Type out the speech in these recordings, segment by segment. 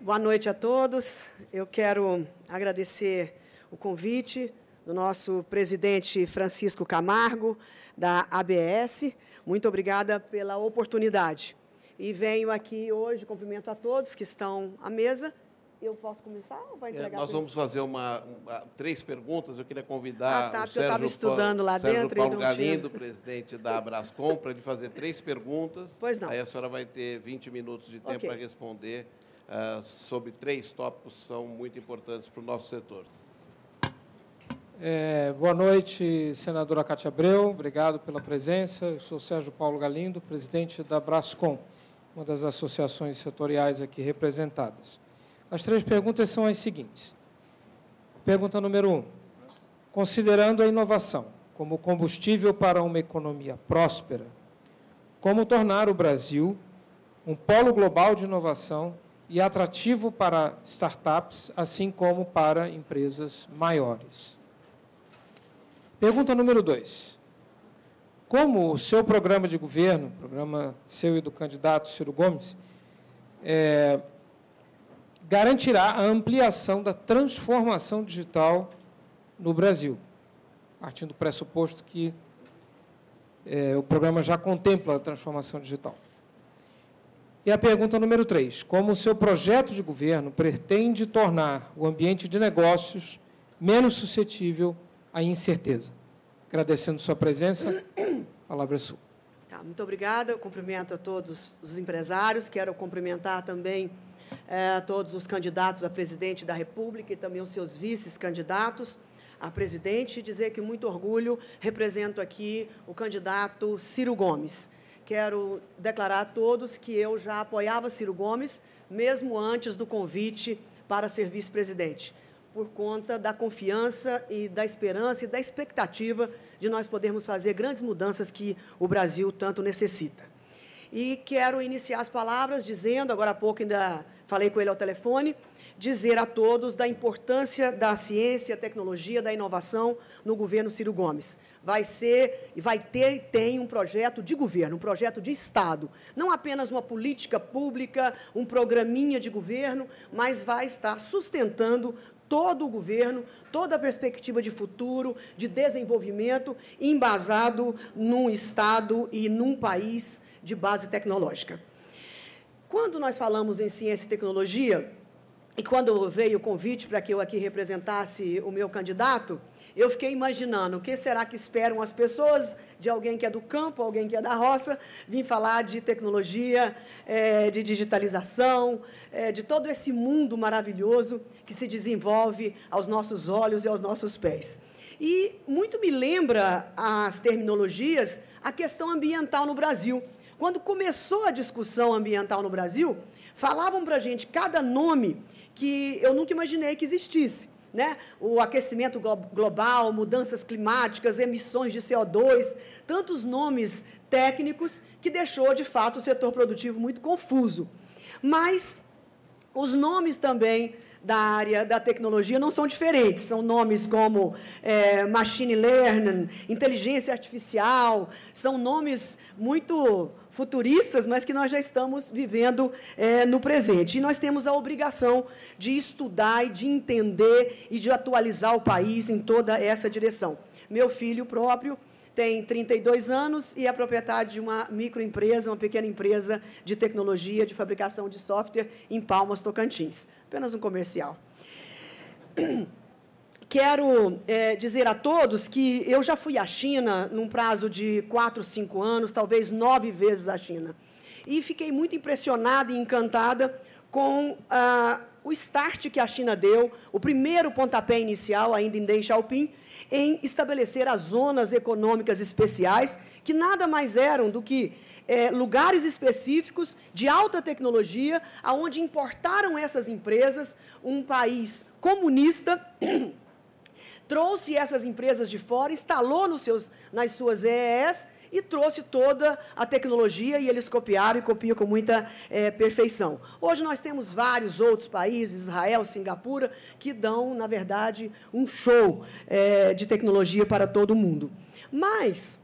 Boa noite a todos. Eu quero agradecer o convite do nosso presidente Francisco Camargo, da ABS. Muito obrigada pela oportunidade. E venho aqui hoje, cumprimento a todos que estão à mesa. Eu posso começar ou vai É, nós vamos fazer uma, uma, três perguntas. Eu queria convidar ah, tá, o Sérgio eu estava estudando lá Sérgio dentro. Paulo Galindo, presidente da Abrascom, para ele fazer três perguntas. Pois não. Aí a senhora vai ter 20 minutos de tempo okay. para responder ah, sobre três tópicos que são muito importantes para o nosso setor. É, boa noite, senadora Cátia Abreu. Obrigado pela presença. Eu sou Sérgio Paulo Galindo, presidente da Brascom, uma das associações setoriais aqui representadas. As três perguntas são as seguintes. Pergunta número um. Considerando a inovação como combustível para uma economia próspera, como tornar o Brasil um polo global de inovação e atrativo para startups, assim como para empresas maiores. Pergunta número 2. Como o seu programa de governo, programa seu e do candidato Ciro Gomes, é, garantirá a ampliação da transformação digital no Brasil, partindo do pressuposto que é, o programa já contempla a transformação digital? E a pergunta número três: Como o seu projeto de governo pretende tornar o ambiente de negócios menos suscetível à incerteza? Agradecendo sua presença, a palavra é sua. Tá, muito obrigada. Eu cumprimento a todos os empresários. Quero cumprimentar também eh, todos os candidatos a presidente da República e também os seus vices-candidatos a presidente e dizer que muito orgulho represento aqui o candidato Ciro Gomes quero declarar a todos que eu já apoiava Ciro Gomes, mesmo antes do convite para ser vice-presidente, por conta da confiança e da esperança e da expectativa de nós podermos fazer grandes mudanças que o Brasil tanto necessita. E quero iniciar as palavras dizendo, agora há pouco ainda falei com ele ao telefone, dizer a todos da importância da ciência, tecnologia, da inovação no governo Ciro Gomes. Vai ser e vai ter e tem um projeto de governo, um projeto de Estado. Não apenas uma política pública, um programinha de governo, mas vai estar sustentando todo o governo, toda a perspectiva de futuro, de desenvolvimento, embasado num Estado e num país de base tecnológica. Quando nós falamos em ciência e tecnologia, e quando veio o convite para que eu aqui representasse o meu candidato, eu fiquei imaginando o que será que esperam as pessoas de alguém que é do campo, alguém que é da roça, vir falar de tecnologia, eh, de digitalização, eh, de todo esse mundo maravilhoso que se desenvolve aos nossos olhos e aos nossos pés. E muito me lembra as terminologias a questão ambiental no Brasil. Quando começou a discussão ambiental no Brasil, falavam para a gente cada nome que eu nunca imaginei que existisse. Né? O aquecimento global, mudanças climáticas, emissões de CO2, tantos nomes técnicos que deixou, de fato, o setor produtivo muito confuso. Mas os nomes também da área da tecnologia não são diferentes. São nomes como é, machine learning, inteligência artificial, são nomes muito futuristas, mas que nós já estamos vivendo é, no presente. E nós temos a obrigação de estudar e de entender e de atualizar o país em toda essa direção. Meu filho próprio tem 32 anos e é proprietário de uma microempresa, uma pequena empresa de tecnologia, de fabricação de software em Palmas, Tocantins apenas um comercial. Quero é, dizer a todos que eu já fui à China num prazo de quatro, cinco anos, talvez nove vezes à China. E fiquei muito impressionada e encantada com a, ah, o start que a China deu, o primeiro pontapé inicial, ainda em Deng Xiaoping, em estabelecer as zonas econômicas especiais, que nada mais eram do que é, lugares específicos de alta tecnologia, aonde importaram essas empresas, um país comunista. trouxe essas empresas de fora, instalou nos seus, nas suas EES e trouxe toda a tecnologia e eles copiaram e copiam com muita é, perfeição. Hoje nós temos vários outros países, Israel, Singapura, que dão, na verdade, um show é, de tecnologia para todo mundo. Mas,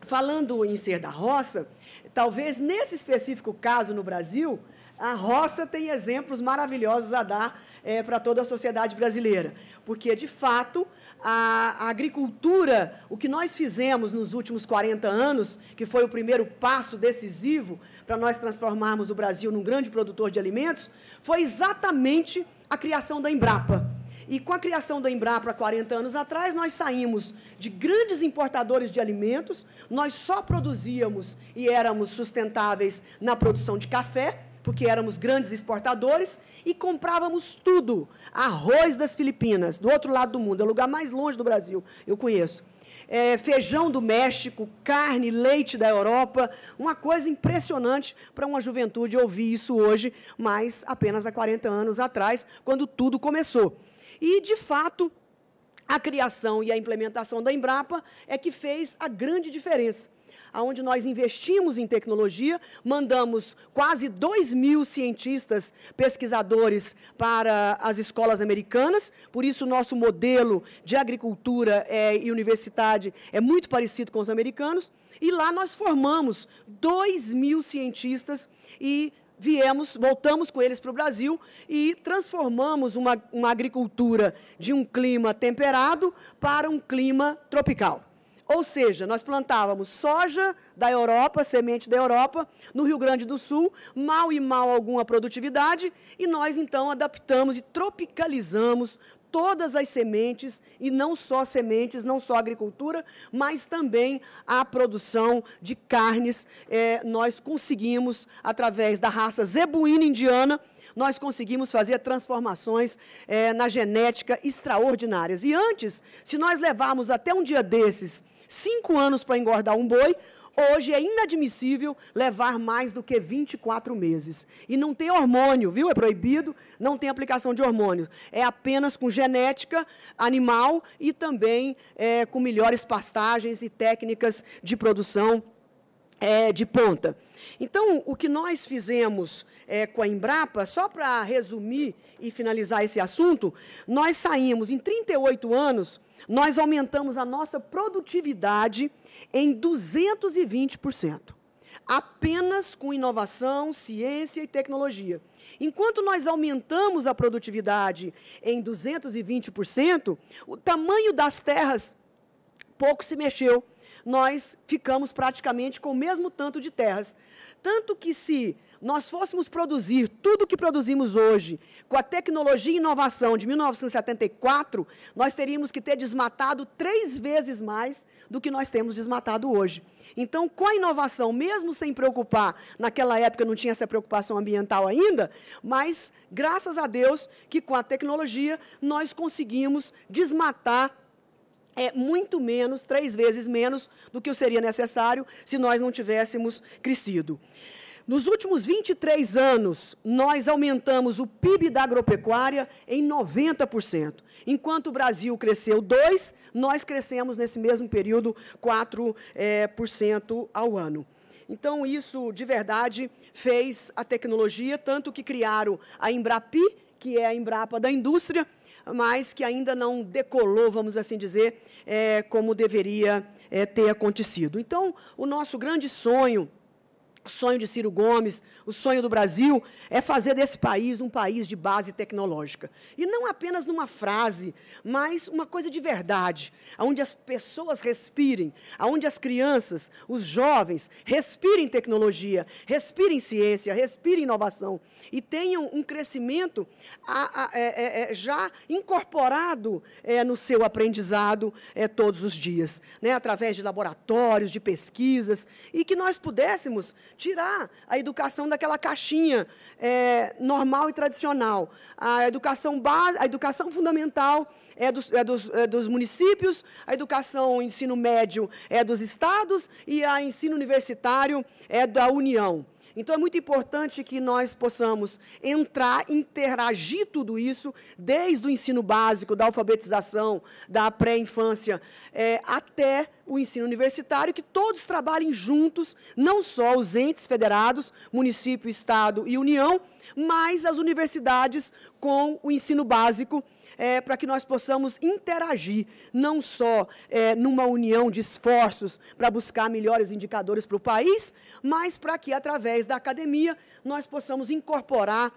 falando em ser da roça, talvez nesse específico caso no Brasil, a roça tem exemplos maravilhosos a dar é, para toda a sociedade brasileira, porque, de fato, a, agricultura, o que nós fizemos nos últimos 40 anos, que foi o primeiro passo decisivo para nós transformarmos o Brasil num grande produtor de alimentos, foi exatamente a criação da Embrapa. E com a criação da Embrapa há 40 anos atrás, nós saímos de grandes importadores de alimentos, nós só produzíamos e éramos sustentáveis na produção de café, porque éramos grandes exportadores, e comprávamos tudo. Arroz das Filipinas, do outro lado do mundo, é o lugar mais longe do Brasil, eu conheço. É, feijão do México, carne, leite da Europa, uma coisa impressionante para uma juventude ouvir isso hoje, mas apenas há 40 anos atrás, quando tudo começou. E, de fato, a criação e a implementação da Embrapa é que fez a grande diferença onde nós investimos em tecnologia, mandamos quase 2 mil cientistas, pesquisadores para as escolas americanas, por isso o nosso modelo de agricultura é, e universidade é muito parecido com os americanos, e lá nós formamos 2 mil cientistas e viemos, voltamos com eles para o Brasil e transformamos uma, uma agricultura de um clima temperado para um clima tropical. Ou seja, nós plantávamos soja da Europa, semente da Europa, no Rio Grande do Sul, mal e mal alguma produtividade, e nós então adaptamos e tropicalizamos todas as sementes, e não só sementes, não só agricultura, mas também a produção de carnes. É, nós conseguimos, através da raça zebuína indiana, nós conseguimos fazer transformações é, na genética extraordinárias. E antes, se nós levarmos até um dia desses cinco anos para engordar um boi, hoje é inadmissível levar mais do que 24 meses. E não tem hormônio, viu? É proibido, não tem aplicação de hormônio. É apenas com genética animal e também é, com melhores pastagens e técnicas de produção é, de ponta. Então, o que nós fizemos é, com a Embrapa, só para resumir e finalizar esse assunto, nós saímos em 38 anos, nós aumentamos a nossa produtividade em 220%, apenas com inovação, ciência e tecnologia. Enquanto nós aumentamos a produtividade em 220%, o tamanho das terras pouco se mexeu nós ficamos praticamente com o mesmo tanto de terras. Tanto que se nós fôssemos produzir tudo o que produzimos hoje com a tecnologia e inovação de 1974, nós teríamos que ter desmatado três vezes mais do que nós temos desmatado hoje. Então, com a inovação, mesmo sem preocupar, naquela época não tinha essa preocupação ambiental ainda, mas graças a Deus que com a tecnologia nós conseguimos desmatar é muito menos, três vezes menos do que seria necessário se nós não tivéssemos crescido. Nos últimos 23 anos, nós aumentamos o PIB da agropecuária em 90%. Enquanto o Brasil cresceu 2%, nós crescemos nesse mesmo período 4% é, por cento ao ano. Então, isso, de verdade, fez a tecnologia, tanto que criaram a Embrapi, que é a Embrapa da indústria, mas que ainda não decolou, vamos assim dizer, é, como deveria é, ter acontecido. Então, o nosso grande sonho o sonho de Ciro Gomes, o sonho do Brasil é fazer desse país um país de base tecnológica. E não apenas numa frase, mas uma coisa de verdade, onde as pessoas respirem, onde as crianças, os jovens respirem tecnologia, respirem ciência, respirem inovação e tenham um crescimento a, a, a, é, é, é, já incorporado é, no seu aprendizado é, todos os dias, né, através de laboratórios, de pesquisas, e que nós pudéssemos tirar a educação daquela caixinha é, normal e tradicional. A educação base, a educação fundamental é dos, é dos, é dos municípios, a educação ensino médio é dos estados e a ensino universitário é da União. Então é muito importante que nós possamos entrar, interagir tudo isso, desde o ensino básico, da alfabetização, da pré-infância, é, até o ensino universitário, que todos trabalhem juntos, não só os entes federados, município, estado e união, mas as universidades com o ensino básico é, para que nós possamos interagir, não só é, numa união de esforços para buscar melhores indicadores para o país, mas para que, através da academia, nós possamos incorporar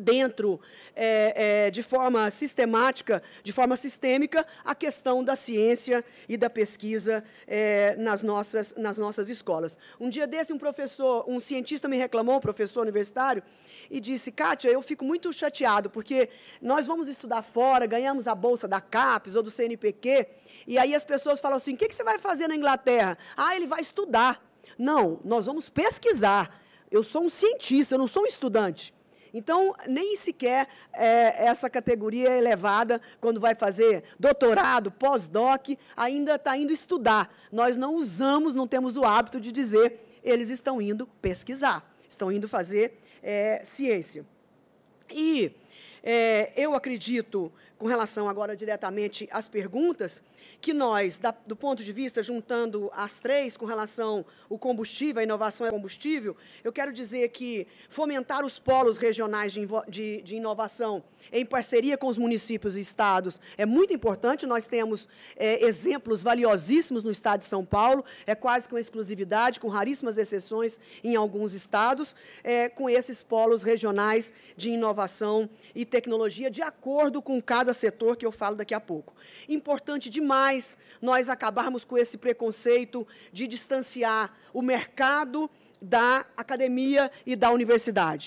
dentro é, é, de forma sistemática, de forma sistêmica, a questão da ciência e da pesquisa é, nas, nossas, nas nossas escolas. Um dia desse, um professor, um cientista me reclamou, um professor universitário, e disse, Kátia, eu fico muito chateado, porque nós vamos estudar fora, ganhamos a bolsa da CAPES ou do CNPq, e aí as pessoas falam assim, o que, que você vai fazer na Inglaterra? Ah, ele vai estudar. Não, nós vamos pesquisar. Eu sou um cientista, eu não sou um estudante. Então, nem sequer é, essa categoria elevada, quando vai fazer doutorado, pós-doc, ainda está indo estudar. Nós não usamos, não temos o hábito de dizer, eles estão indo pesquisar, estão indo fazer é, ciência. E é, eu acredito, com relação agora diretamente às perguntas, que nós, da, do ponto de vista, juntando as três com relação ao combustível, a inovação é combustível, eu quero dizer que fomentar os polos regionais de, de, de inovação em parceria com os municípios e estados é muito importante. Nós temos é, exemplos valiosíssimos no estado de São Paulo, é quase com exclusividade, com raríssimas exceções em alguns estados, é, com esses polos regionais de inovação e tecnologia, de acordo com cada setor que eu falo daqui a pouco. Importante demais mais nós acabarmos com esse preconceito de distanciar o mercado da academia e da universidade.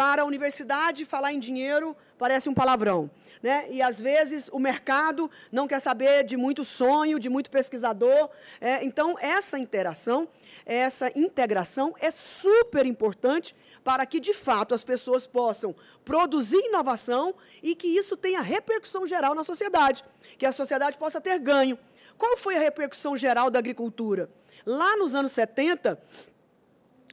Para a universidade, falar em dinheiro parece um palavrão. Né? E, às vezes, o mercado não quer saber de muito sonho, de muito pesquisador. É, então, essa interação, essa integração é super importante para que, de fato, as pessoas possam produzir inovação e que isso tenha repercussão geral na sociedade, que a sociedade possa ter ganho. Qual foi a repercussão geral da agricultura? Lá nos anos 70,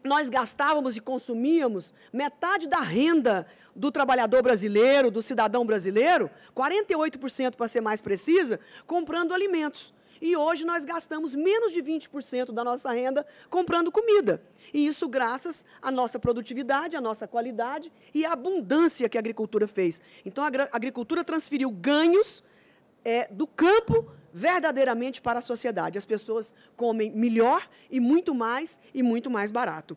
nós gastávamos e consumíamos metade da renda do trabalhador brasileiro, do cidadão brasileiro, 48% para ser mais precisa, comprando alimentos. E hoje nós gastamos menos de 20% da nossa renda comprando comida. E isso graças à nossa produtividade, à nossa qualidade e à abundância que a agricultura fez. Então, a agricultura transferiu ganhos é, do campo verdadeiramente para a sociedade. As pessoas comem melhor e muito mais e muito mais barato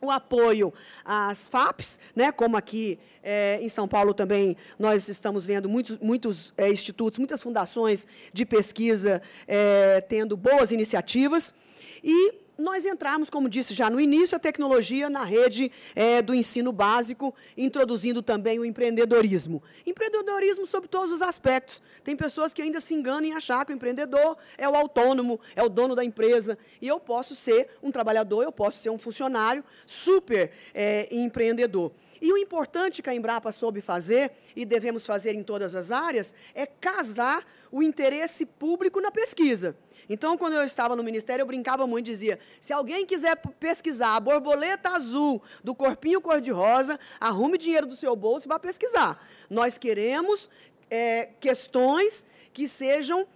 o apoio às FAPs, né, como aqui é, em São Paulo também nós estamos vendo muitos, muitos é, institutos, muitas fundações de pesquisa é, tendo boas iniciativas, e nós entrarmos, como disse já no início, a tecnologia na rede é, do ensino básico, introduzindo também o empreendedorismo. Empreendedorismo sobre todos os aspectos. Tem pessoas que ainda se enganam em achar que o empreendedor é o autônomo, é o dono da empresa. E eu posso ser um trabalhador, eu posso ser um funcionário super é, empreendedor. E o importante que a Embrapa soube fazer, e devemos fazer em todas as áreas, é casar o interesse público na pesquisa. Então, quando eu estava no ministério, eu brincava muito, e dizia: se alguém quiser pesquisar a borboleta azul do corpinho cor-de-rosa, arrume dinheiro do seu bolso e vá pesquisar. Nós queremos é, questões que sejam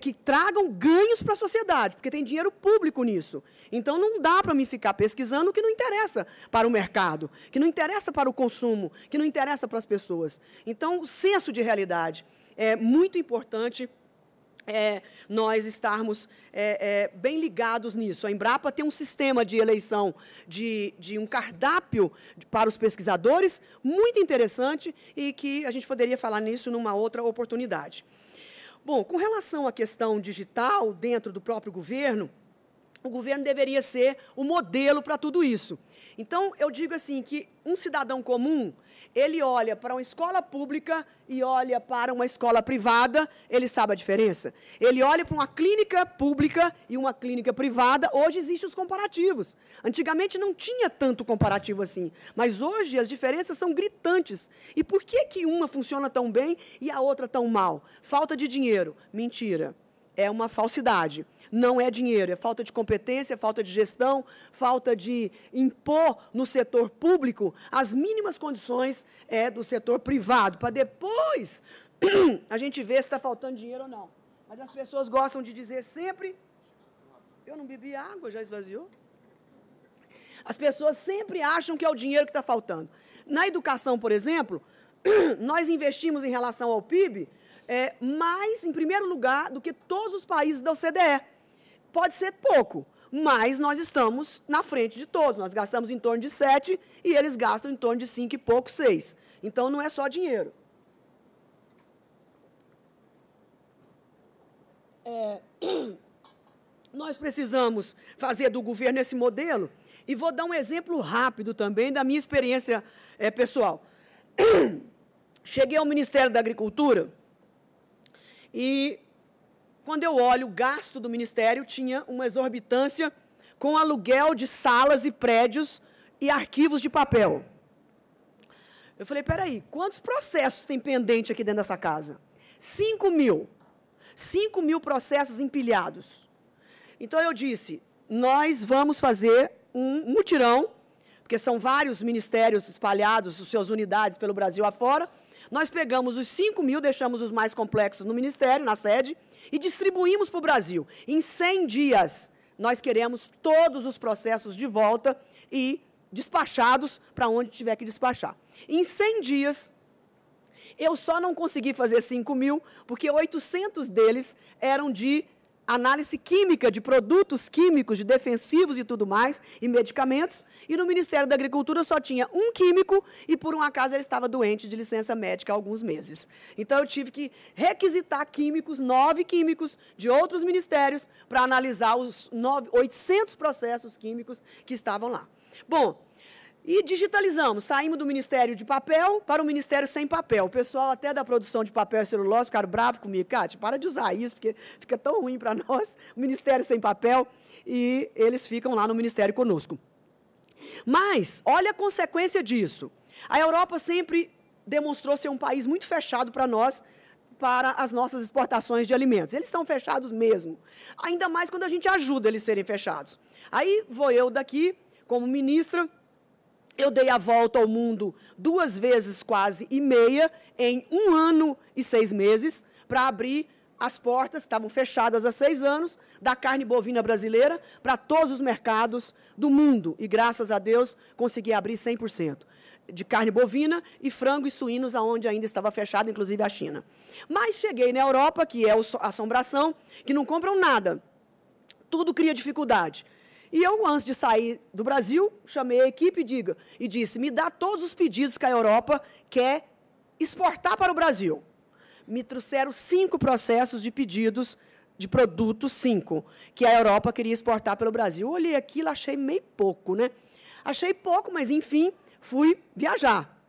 que tragam ganhos para a sociedade, porque tem dinheiro público nisso. Então não dá para me ficar pesquisando o que não interessa para o mercado, que não interessa para o consumo, que não interessa para as pessoas. Então o senso de realidade é muito importante é, nós estarmos é, é, bem ligados nisso. A Embrapa tem um sistema de eleição, de, de um cardápio para os pesquisadores muito interessante e que a gente poderia falar nisso numa outra oportunidade. Bom, com relação à questão digital dentro do próprio governo, o governo deveria ser o modelo para tudo isso. Então, eu digo assim que um cidadão comum, ele olha para uma escola pública e olha para uma escola privada, ele sabe a diferença. Ele olha para uma clínica pública e uma clínica privada, hoje existem os comparativos. Antigamente não tinha tanto comparativo assim, mas hoje as diferenças são gritantes. E por que que uma funciona tão bem e a outra tão mal? Falta de dinheiro. Mentira é uma falsidade. Não é dinheiro, é falta de competência, falta de gestão, falta de impor no setor público as mínimas condições é, do setor privado, para depois a gente ver se está faltando dinheiro ou não. Mas as pessoas gostam de dizer sempre: eu não bebi água, já esvaziou. As pessoas sempre acham que é o dinheiro que está faltando. Na educação, por exemplo, nós investimos em relação ao PIB é, mais, em primeiro lugar, do que todos os países da OCDE. Pode ser pouco, mas nós estamos na frente de todos. Nós gastamos em torno de 7 e eles gastam em torno de 5 e pouco, 6. Então, não é só dinheiro. É, nós precisamos fazer do governo esse modelo. E vou dar um exemplo rápido também da minha experiência é, pessoal. Cheguei ao Ministério da Agricultura e quando eu olho o gasto do Ministério, tinha uma exorbitância com aluguel de salas e prédios e arquivos de papel. Eu falei, peraí, quantos processos tem pendente aqui dentro dessa casa? 5 mil. 5 mil processos empilhados. Então eu disse, nós vamos fazer um mutirão, porque são vários ministérios espalhados, suas unidades pelo Brasil afora, nós pegamos os 5 mil, deixamos os mais complexos no Ministério, na sede, e distribuímos para o Brasil. Em 100 dias, nós queremos todos os processos de volta e despachados para onde tiver que despachar. Em 100 dias, eu só não consegui fazer 5 mil, porque 800 deles eram de análise química de produtos químicos, de defensivos e tudo mais, e medicamentos, e no Ministério da Agricultura só tinha um químico e, por um acaso, ele estava doente de licença médica há alguns meses. Então, eu tive que requisitar químicos, nove químicos de outros ministérios, para analisar os nove, 800 processos químicos que estavam lá. Bom, e digitalizamos, saímos do Ministério de Papel para o Ministério Sem Papel. O pessoal até da produção de papel e celulose ficaram bravo comigo. Cátia, para de usar isso, porque fica tão ruim para nós, o Ministério Sem Papel, e eles ficam lá no Ministério conosco. Mas, olha a consequência disso. A Europa sempre demonstrou ser um país muito fechado para nós, para as nossas exportações de alimentos. Eles são fechados mesmo. Ainda mais quando a gente ajuda eles serem fechados. Aí vou eu daqui, como ministra, eu dei a volta ao mundo duas vezes quase e meia, em um ano e seis meses, para abrir as portas, que estavam fechadas há seis anos, da carne bovina brasileira para todos os mercados do mundo. E graças a Deus consegui abrir 100% de carne bovina e frango e suínos, aonde ainda estava fechado, inclusive a China. Mas cheguei na Europa, que é a assombração, que não compram nada. Tudo cria dificuldade. E eu, antes de sair do Brasil, chamei a equipe e, diga, e disse: me dá todos os pedidos que a Europa quer exportar para o Brasil. Me trouxeram cinco processos de pedidos de produtos, cinco, que a Europa queria exportar pelo Brasil. Eu olhei aquilo, achei meio pouco, né? Achei pouco, mas enfim, fui viajar.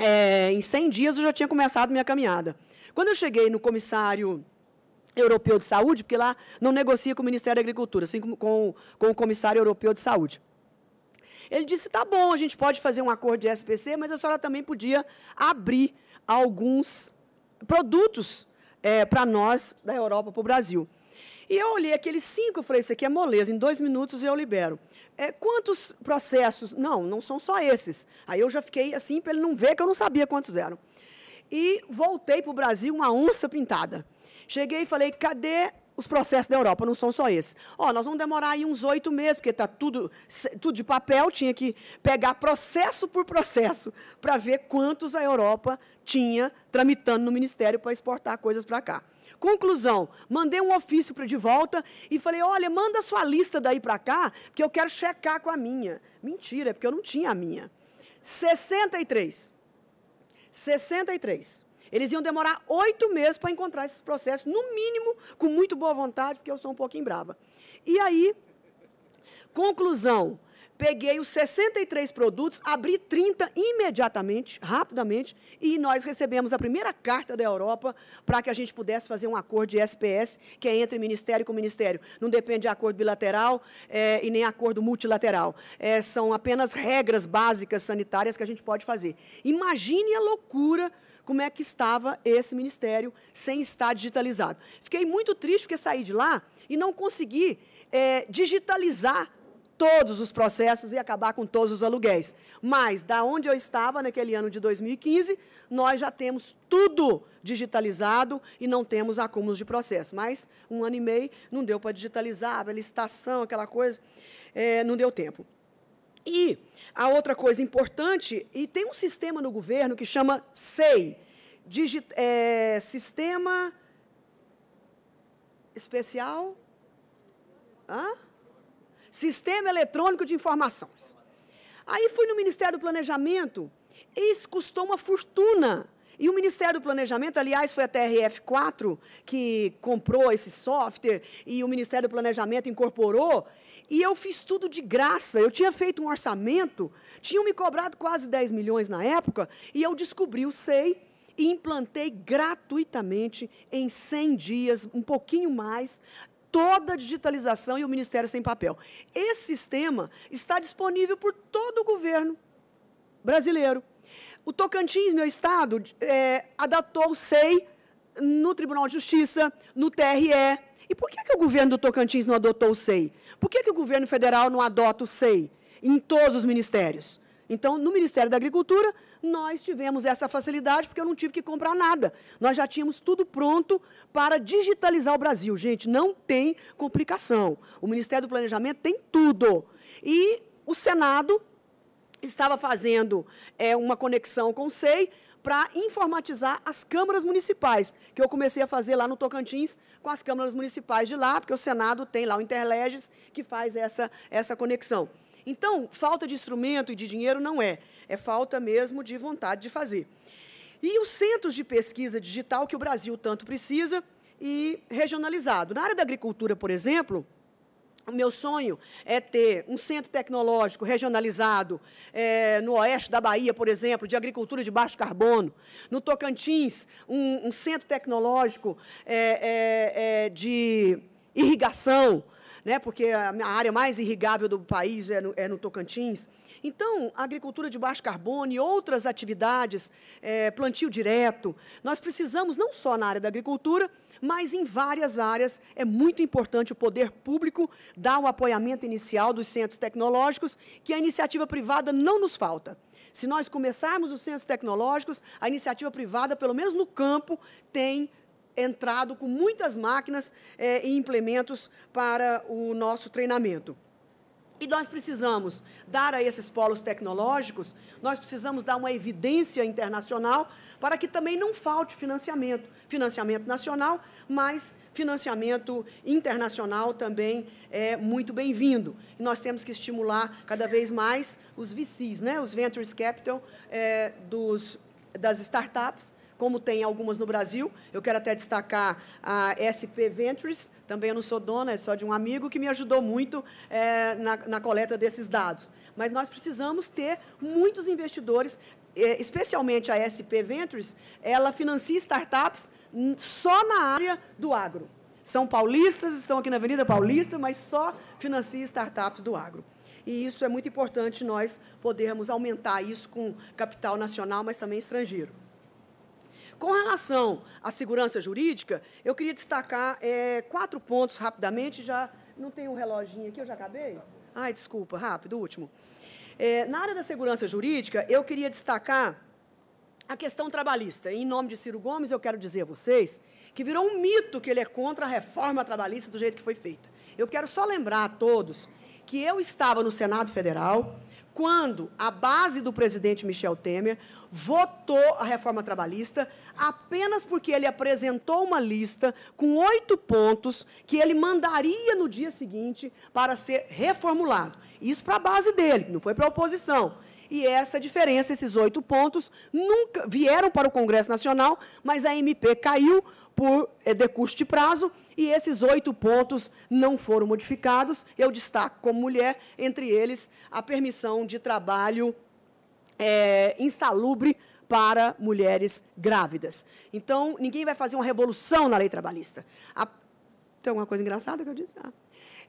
É, em 100 dias eu já tinha começado minha caminhada. Quando eu cheguei no comissário Europeu de Saúde, porque lá não negocia com o Ministério da Agricultura, sim com, com, com o Comissário Europeu de Saúde. Ele disse: tá bom, a gente pode fazer um acordo de SPC, mas a senhora também podia abrir alguns produtos é, eh, para nós, da Europa para o Brasil. E eu olhei aqueles cinco e falei: Isso aqui é moleza, em dois minutos eu libero. É, quantos processos? Não, não são só esses. Aí eu já fiquei assim, para ele não ver que eu não sabia quantos eram. E voltei para o Brasil uma onça pintada. Cheguei e falei, cadê os processos da Europa? Não são só esses. Ó, nós vamos demorar aí uns oito meses, porque está tudo, tudo de papel, tinha que pegar processo por processo para ver quantos a Europa tinha tramitando no Ministério para exportar coisas para cá. Conclusão, mandei um ofício para de volta e falei, olha, manda sua lista daí para cá, porque eu quero checar com a minha. Mentira, é porque eu não tinha a minha. 63. 63 eles iam demorar oito meses para encontrar esses processos, no mínimo, com muito boa vontade, porque eu sou um pouquinho brava. E aí, conclusão. Peguei os 63 produtos, abri 30 imediatamente, rapidamente, e nós recebemos a primeira carta da Europa para que a gente pudesse fazer um acordo de SPS, que é entre ministério com ministério. Não depende de acordo bilateral é, e nem acordo multilateral. É, são apenas regras básicas sanitárias que a gente pode fazer. Imagine a loucura como é que estava esse ministério sem estar digitalizado. Fiquei muito triste porque saí de lá e não consegui é, digitalizar todos os processos e acabar com todos os aluguéis. Mas, da onde eu estava naquele ano de 2015, nós já temos tudo digitalizado e não temos acúmulos de processo. Mas, um ano e meio, não deu para digitalizar, a licitação, aquela coisa, é, não deu tempo. E a outra coisa importante, e tem um sistema no governo que chama SEI, é, Sistema Especial... Hã? Sistema Eletrônico de Informações. Aí fui no Ministério do Planejamento, e isso custou uma fortuna. E o Ministério do Planejamento, aliás, foi a TRF4 que comprou esse software e o Ministério do Planejamento incorporou, e eu fiz tudo de graça. Eu tinha feito um orçamento, tinham me cobrado quase 10 milhões na época, e eu descobri o SEI e implantei gratuitamente em 100 dias, um pouquinho mais, toda a digitalização e o Ministério Sem Papel. Esse sistema está disponível por todo o governo brasileiro. O Tocantins, meu estado, é, adaptou o SEI no Tribunal de Justiça, no TRE, e por que, que o governo do Tocantins não adotou o SEI? Por que, que o governo federal não adota o SEI em todos os ministérios? Então, no Ministério da Agricultura, nós tivemos essa facilidade, porque eu não tive que comprar nada. Nós já tínhamos tudo pronto para digitalizar o Brasil. Gente, não tem complicação. O Ministério do Planejamento tem tudo. E o Senado estava fazendo é, uma conexão com o SEI, para informatizar as câmaras municipais, que eu comecei a fazer lá no Tocantins com as câmaras municipais de lá, porque o Senado tem lá o Interleges que faz essa, essa conexão. Então, falta de instrumento e de dinheiro não é, é falta mesmo de vontade de fazer. E os centros de pesquisa digital que o Brasil tanto precisa e regionalizado. Na área da agricultura, por exemplo, o meu sonho é ter um centro tecnológico regionalizado é, no oeste da Bahia, por exemplo, de agricultura de baixo carbono. No Tocantins, um, um centro tecnológico é, é, é de irrigação, né, porque a área mais irrigável do país é no, é no Tocantins. Então, a agricultura de baixo carbono e outras atividades, é, plantio direto, nós precisamos não só na área da agricultura, mas em várias áreas é muito importante o poder público dar o apoiamento inicial dos centros tecnológicos, que a iniciativa privada não nos falta. Se nós começarmos os centros tecnológicos, a iniciativa privada, pelo menos no campo, tem entrado com muitas máquinas é, e implementos para o nosso treinamento. E nós precisamos dar a esses polos tecnológicos, nós precisamos dar uma evidência internacional para que também não falte financiamento. Financiamento nacional, mas financiamento internacional também é muito bem-vindo. E nós temos que estimular cada vez mais os VCs, né? os Ventures Capital é, dos, das startups, como tem algumas no Brasil. Eu quero até destacar a SP Ventures, também eu não sou dona, é só de um amigo que me ajudou muito é, na, na coleta desses dados. Mas nós precisamos ter muitos investidores é, especialmente a SP Ventures, ela financia startups só na área do agro. São paulistas, estão aqui na Avenida Paulista, mas só financia startups do agro. E isso é muito importante nós podermos aumentar isso com capital nacional, mas também estrangeiro. Com relação à segurança jurídica, eu queria destacar é, quatro pontos rapidamente. Já não tem um reloginho aqui, eu já acabei? Ai, desculpa, rápido, último. É, na área da segurança jurídica, eu queria destacar a questão trabalhista. Em nome de Ciro Gomes, eu quero dizer a vocês que virou um mito que ele é contra a reforma trabalhista do jeito que foi feita. Eu quero só lembrar a todos que eu estava no Senado Federal, quando a base do presidente Michel Temer votou a reforma trabalhista apenas porque ele apresentou uma lista com oito pontos que ele mandaria no dia seguinte para ser reformulado. Isso para a base dele, não foi para a oposição. E essa diferença, esses oito pontos, nunca vieram para o Congresso Nacional, mas a MP caiu por eh, decurso de prazo, e esses oito pontos não foram modificados. Eu destaco como mulher, entre eles, a permissão de trabalho é, insalubre para mulheres grávidas. Então, ninguém vai fazer uma revolução na lei trabalhista. A... Tem alguma coisa engraçada que eu disse? Ah.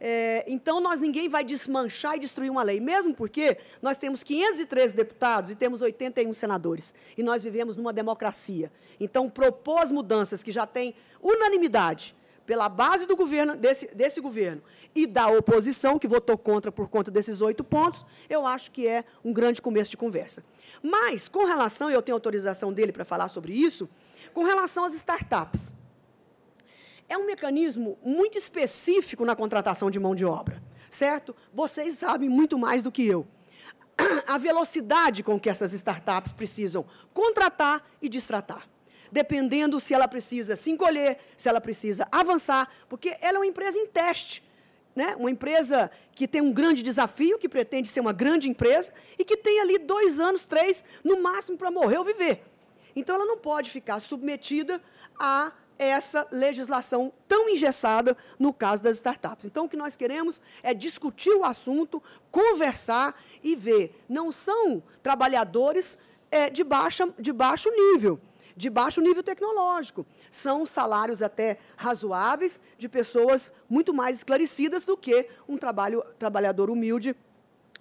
É, então, nós ninguém vai desmanchar e destruir uma lei, mesmo porque nós temos 513 deputados e temos 81 senadores. E nós vivemos numa democracia. Então, propôs mudanças que já têm unanimidade pela base do governo, desse, desse governo e da oposição, que votou contra por conta desses oito pontos, eu acho que é um grande começo de conversa. Mas, com relação, e eu tenho autorização dele para falar sobre isso, com relação às startups é um mecanismo muito específico na contratação de mão de obra, certo? Vocês sabem muito mais do que eu. A velocidade com que essas startups precisam contratar e destratar dependendo se ela precisa se encolher, se ela precisa avançar, porque ela é uma empresa em teste. Né? Uma empresa que tem um grande desafio, que pretende ser uma grande empresa e que tem ali dois anos, três, no máximo, para morrer ou viver. Então, ela não pode ficar submetida a essa legislação tão engessada no caso das startups. Então, o que nós queremos é discutir o assunto, conversar e ver. Não são trabalhadores é, de, baixa, de baixo nível, de baixo nível tecnológico. São salários até razoáveis de pessoas muito mais esclarecidas do que um trabalho, trabalhador humilde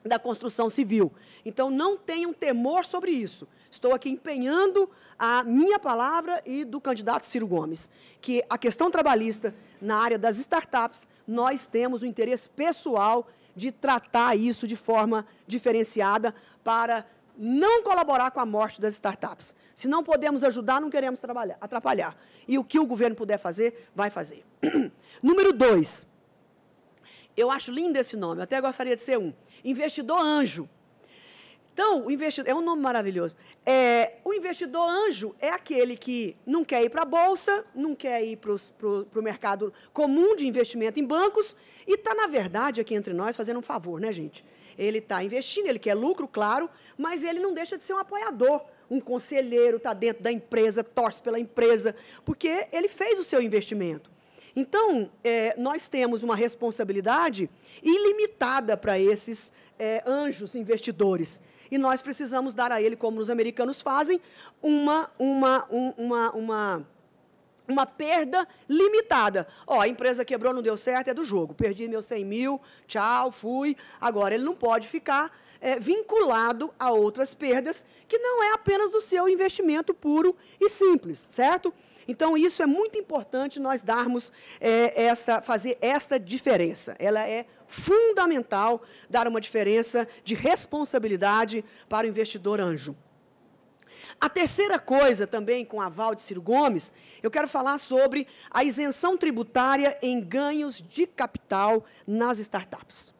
da construção civil. Então, não tenham temor sobre isso estou aqui empenhando a minha palavra e do candidato Ciro Gomes, que a questão trabalhista na área das startups, nós temos o interesse pessoal de tratar isso de forma diferenciada para não colaborar com a morte das startups. Se não podemos ajudar, não queremos trabalhar, atrapalhar. E o que o governo puder fazer, vai fazer. Número dois. Eu acho lindo esse nome, eu até gostaria de ser um. Investidor anjo. Então, o investidor é um nome maravilhoso. É, o investidor anjo é aquele que não quer ir para a bolsa, não quer ir para o mercado comum de investimento em bancos e está, na verdade, aqui entre nós, fazendo um favor, né, gente? Ele está investindo, ele quer lucro, claro, mas ele não deixa de ser um apoiador, um conselheiro, está dentro da empresa, torce pela empresa, porque ele fez o seu investimento. Então, é, nós temos uma responsabilidade ilimitada para esses é, anjos investidores e nós precisamos dar a ele, como os americanos fazem, uma, uma, um, uma, uma uma perda limitada. Ó, a empresa quebrou, não deu certo, é do jogo. Perdi meus 100 mil, tchau, fui. Agora, ele não pode ficar é, vinculado a outras perdas, que não é apenas do seu investimento puro e simples, certo? Então, isso é muito importante nós darmos é, esta, fazer esta diferença. Ela é fundamental dar uma diferença de responsabilidade para o investidor anjo. A terceira coisa, também com aval de Ciro Gomes, eu quero falar sobre a isenção tributária em ganhos de capital nas startups.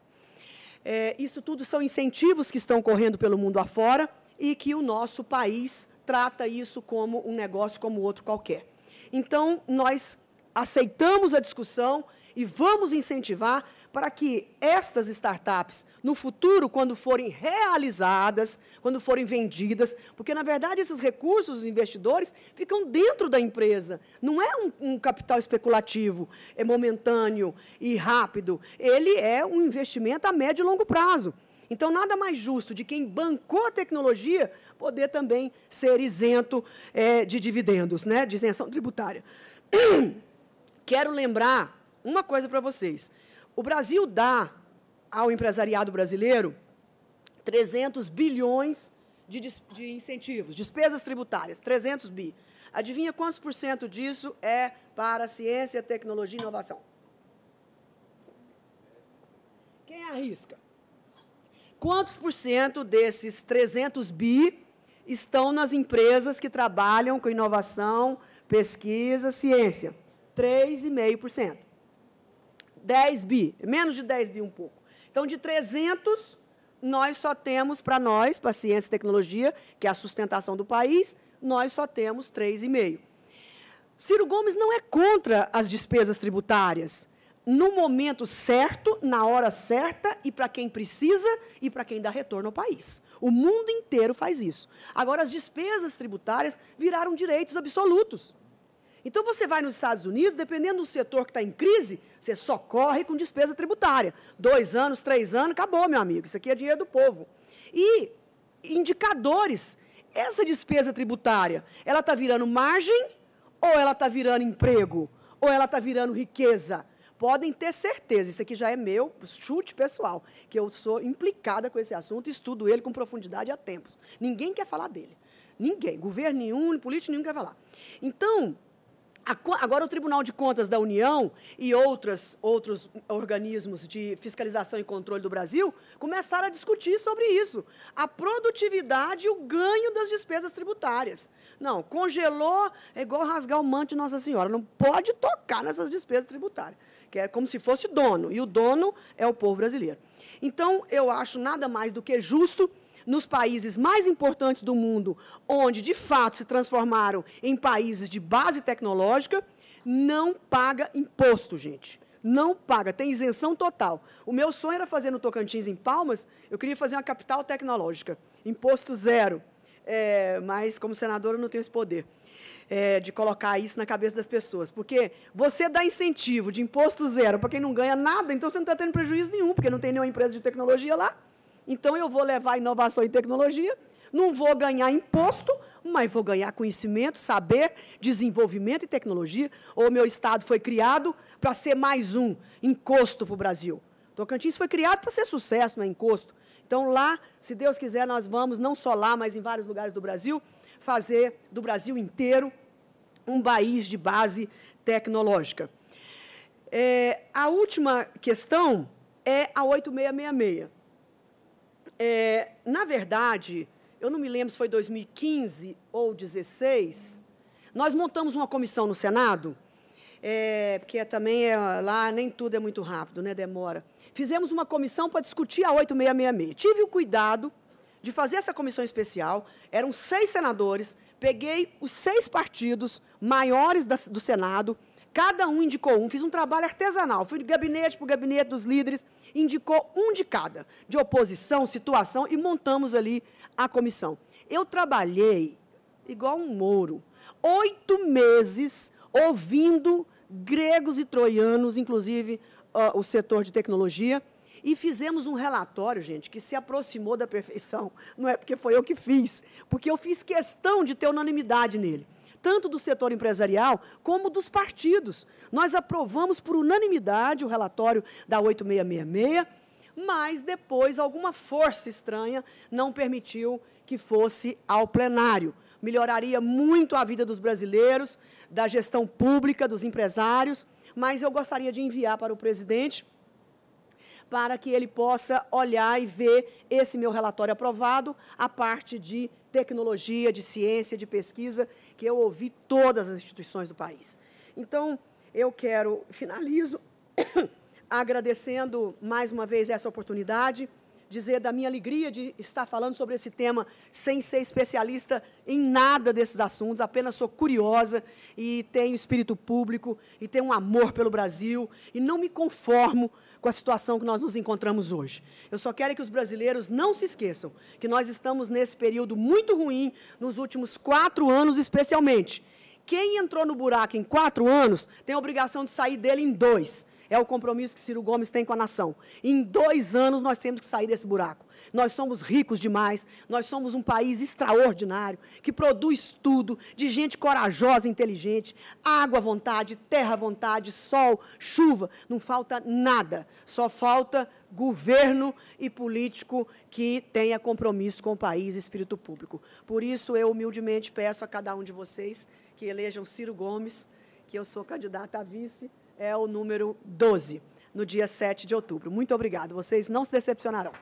É, isso tudo são incentivos que estão correndo pelo mundo afora e que o nosso país trata isso como um negócio como outro qualquer. Então, nós aceitamos a discussão e vamos incentivar para que estas startups, no futuro, quando forem realizadas, quando forem vendidas, porque, na verdade, esses recursos dos investidores ficam dentro da empresa. Não é um, um, capital especulativo, é momentâneo e rápido. Ele é um investimento a médio e longo prazo. Então, nada mais justo de quem bancou a tecnologia poder também ser isento é, de dividendos, né, de isenção tributária. Quero lembrar uma coisa para vocês. O Brasil dá ao empresariado brasileiro 300 bilhões de, de incentivos, despesas tributárias, 300 bi. Adivinha quantos por cento disso é para ciência, tecnologia e inovação? Quem arrisca? quantos por cento desses 300 bi estão nas empresas que trabalham com inovação, pesquisa, ciência? 3,5%. 10 bi, menos de 10 bi um pouco. Então, de 300, nós só temos para nós, para ciência e tecnologia, que é a sustentação do país, nós só temos 3,5. Ciro Gomes não é contra as despesas tributárias no momento certo, na hora certa e para quem precisa e para quem dá retorno ao país. O mundo inteiro faz isso. Agora, as despesas tributárias viraram direitos absolutos. Então, você vai nos Estados Unidos, dependendo do setor que está em crise, você só corre com despesa tributária. Dois anos, três anos, acabou, meu amigo. Isso aqui é dinheiro do povo. E indicadores. Essa despesa tributária, ela está virando margem ou ela está virando emprego? Ou ela está virando riqueza? podem ter certeza, isso aqui já é meu chute pessoal, que eu sou implicada com esse assunto, estudo ele com profundidade há tempos. Ninguém quer falar dele. Ninguém. Governo nenhum, político nenhum quer falar. Então, Agora, o Tribunal de Contas da União e outras, outros organismos de fiscalização e controle do Brasil começaram a discutir sobre isso. A produtividade e o ganho das despesas tributárias. Não, congelou é igual rasgar o manto de Nossa Senhora. Não pode tocar nessas despesas tributárias que é como se fosse dono, e o dono é o povo brasileiro. Então, eu acho nada mais do que justo nos países mais importantes do mundo, onde de fato se transformaram em países de base tecnológica, não paga imposto, gente. Não paga, tem isenção total. O meu sonho era fazer no Tocantins, em Palmas, eu queria fazer uma capital tecnológica, imposto zero. É, mas, como senadora, eu não tenho esse poder é, de colocar isso na cabeça das pessoas. Porque você dá incentivo de imposto zero para quem não ganha nada, então você não está tendo prejuízo nenhum, porque não tem nenhuma empresa de tecnologia lá. Então eu vou levar inovação e tecnologia, não vou ganhar imposto, mas vou ganhar conhecimento, saber, desenvolvimento e tecnologia. O meu estado foi criado para ser mais um encosto para o Brasil. Tocantins foi criado para ser sucesso, não é encosto. Então lá, se Deus quiser, nós vamos, não só lá, mas em vários lugares do Brasil, fazer do Brasil inteiro um país de base tecnológica. É, a última questão é a 8666. É, na verdade, eu não me lembro se foi 2015 ou 2016, nós montamos uma comissão no Senado, é, porque também é, lá nem tudo é muito rápido, né, demora. Fizemos uma comissão para discutir a 8666. Tive o cuidado de fazer essa comissão especial, eram seis senadores, peguei os seis partidos maiores da, do Senado, cada um indicou um, fiz um trabalho artesanal, fui de gabinete para o gabinete dos líderes, indicou um de cada, de oposição, situação, e montamos ali a comissão. Eu trabalhei igual um mouro, oito meses ouvindo gregos e troianos, inclusive uh, o setor de tecnologia, e fizemos um relatório, gente, que se aproximou da perfeição. Não é porque foi eu que fiz, porque eu fiz questão de ter unanimidade nele tanto do setor empresarial como dos partidos. Nós aprovamos por unanimidade o relatório da 8666, mas depois alguma força estranha não permitiu que fosse ao plenário. Melhoraria muito a vida dos brasileiros, da gestão pública, dos empresários, mas eu gostaria de enviar para o presidente para que ele possa olhar e ver esse meu relatório aprovado, a parte de tecnologia, de ciência, de pesquisa, que eu ouvi todas as instituições do país. Então, eu quero, finalizo agradecendo mais uma vez essa oportunidade dizer da minha alegria de estar falando sobre esse tema sem ser especialista em nada desses assuntos, apenas sou curiosa e tenho espírito público e tenho um amor pelo Brasil e não me conformo com a situação que nós nos encontramos hoje. Eu só quero que os brasileiros não se esqueçam que nós estamos nesse período muito ruim, nos últimos quatro anos especialmente. Quem entrou no buraco em quatro anos tem a obrigação de sair dele em dois. É o compromisso que Ciro Gomes tem com a nação. Em dois anos nós temos que sair desse buraco. Nós somos ricos demais, nós somos um país extraordinário, que produz tudo, de gente corajosa e inteligente, água à vontade, terra à vontade, sol, chuva, não falta nada, só falta governo e político que tenha compromisso com o país e espírito público. Por isso, eu humildemente peço a cada um de vocês que elejam Ciro Gomes, que eu sou candidata a vice, é o número 12, no dia 7 de outubro. Muito obrigado, vocês não se decepcionarão.